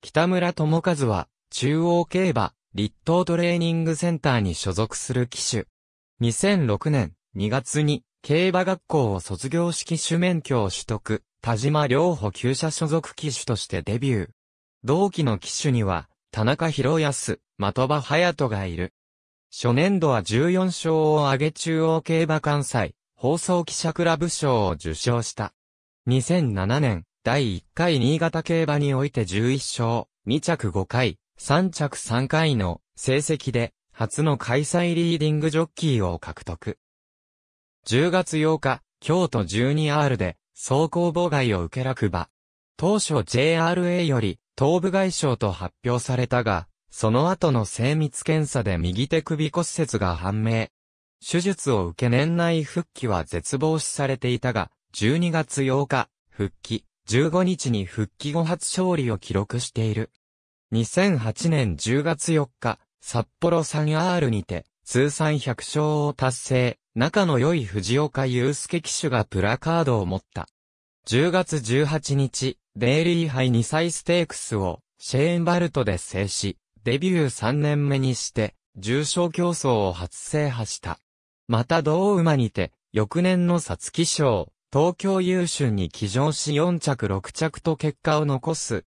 北村智和は、中央競馬、立東トレーニングセンターに所属する騎手。2006年2月に、競馬学校を卒業式騎手免許を取得、田島良保旧者所属騎手としてデビュー。同期の騎手には、田中博康、的場隼人がいる。初年度は14勝を挙げ中央競馬関西、放送記者クラブ賞を受賞した。2007年、第1回新潟競馬において11勝、2着5回、3着3回の成績で、初の開催リーディングジョッキーを獲得。10月8日、京都 12R で、走行妨害を受け落馬。当初 JRA より、頭部外傷と発表されたが、その後の精密検査で右手首骨折が判明。手術を受け年内復帰は絶望視されていたが、12月8日、復帰、15日に復帰後初勝利を記録している。2008年10月4日、札幌 3R にて、通算100勝を達成、仲の良い藤岡祐介騎手がプラカードを持った。10月18日、デイリー杯2歳ステークスを、シェーンバルトで制し、デビュー3年目にして、重賞競争を初制覇した。また同馬にて、翌年の皐月賞、東京優秀に騎乗し4着6着と結果を残す。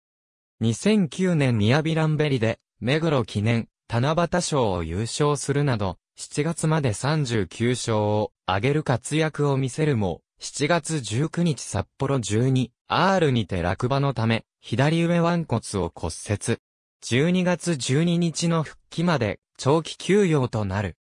2009年宮ビランベリで、目黒記念、七夕賞を優勝するなど、7月まで39勝を挙げる活躍を見せるも、7月19日札幌 12R にて落馬のため、左上腕骨を骨折。12月12日の復帰まで長期休養となる。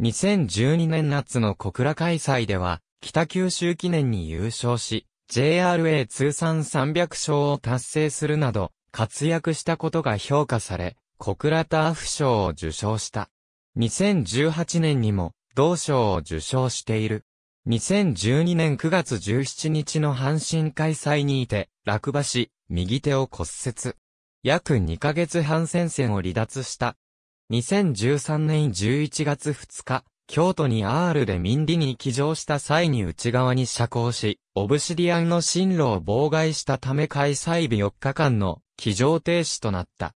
2012年夏の小倉開催では、北九州記念に優勝し、JRA 通算300勝を達成するなど、活躍したことが評価され、小倉ターフ賞を受賞した。2018年にも、同賞を受賞している。2012年9月17日の阪神開催にて、落馬し、右手を骨折。約2ヶ月半戦線を離脱した。2013年11月2日、京都にアールで民利に帰乗した際に内側に遮光し、オブシディアンの進路を妨害したため開催日4日間の帰乗停止となった。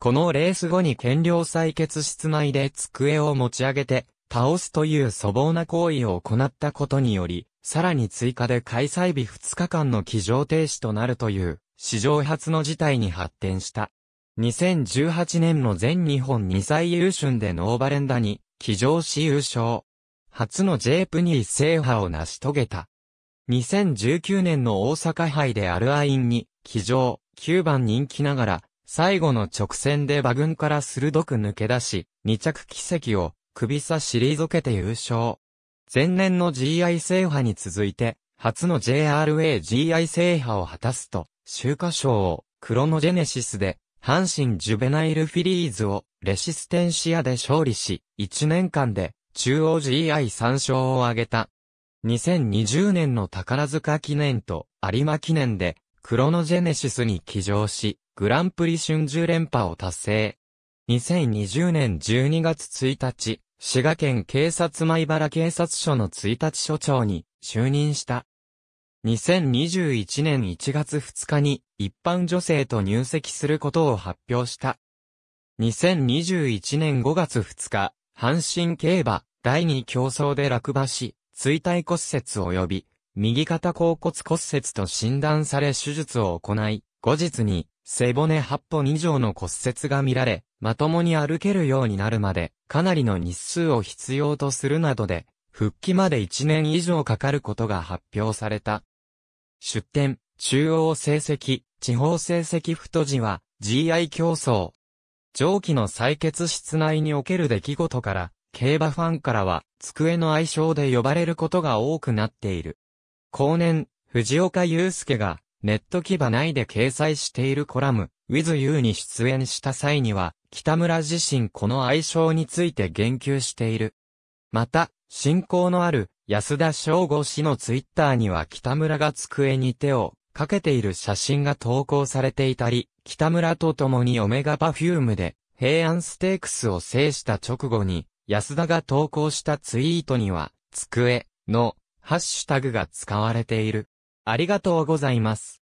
このレース後に権量採決室内で机を持ち上げて倒すという粗暴な行為を行ったことにより、さらに追加で開催日2日間の帰乗停止となるという史上初の事態に発展した。2018年の全日本2歳優春でノーバレンダに騎乗し優勝。初の J プニー制覇を成し遂げた。2019年の大阪杯でアルアインに、騎乗、9番人気ながら、最後の直線で馬群から鋭く抜け出し、2着奇跡を、首差し退けて優勝。前年の GI 制覇に続いて、初の JRAGI 制覇を果たすと、秋華賞を、クロノジェネシスで、阪神ジュベナイルフィリーズをレシステンシアで勝利し、1年間で中央 GI3 勝を挙げた。2020年の宝塚記念と有馬記念で、クロノジェネシスに騎乗し、グランプリ春秋連覇を達成。2020年12月1日、滋賀県警察前原警察署の1日署長に就任した。2021年1月2日に一般女性と入籍することを発表した。2021年5月2日、阪神競馬、第2競争で落馬し、椎体骨折及び、右肩甲骨骨折と診断され手術を行い、後日に、背骨8本以上の骨折が見られ、まともに歩けるようになるまで、かなりの日数を必要とするなどで、復帰まで1年以上かかることが発表された。出展、中央成績、地方成績太字は、GI 競争、上記の採血室内における出来事から、競馬ファンからは、机の愛称で呼ばれることが多くなっている。後年、藤岡祐介が、ネット基場内で掲載しているコラム、WithU に出演した際には、北村自身この愛称について言及している。また、信仰のある安田翔吾氏のツイッターには北村が机に手をかけている写真が投稿されていたり、北村と共にオメガパフュームで、平安ステークスを制した直後に、安田が投稿したツイートには、机のハッシュタグが使われている。ありがとうございます。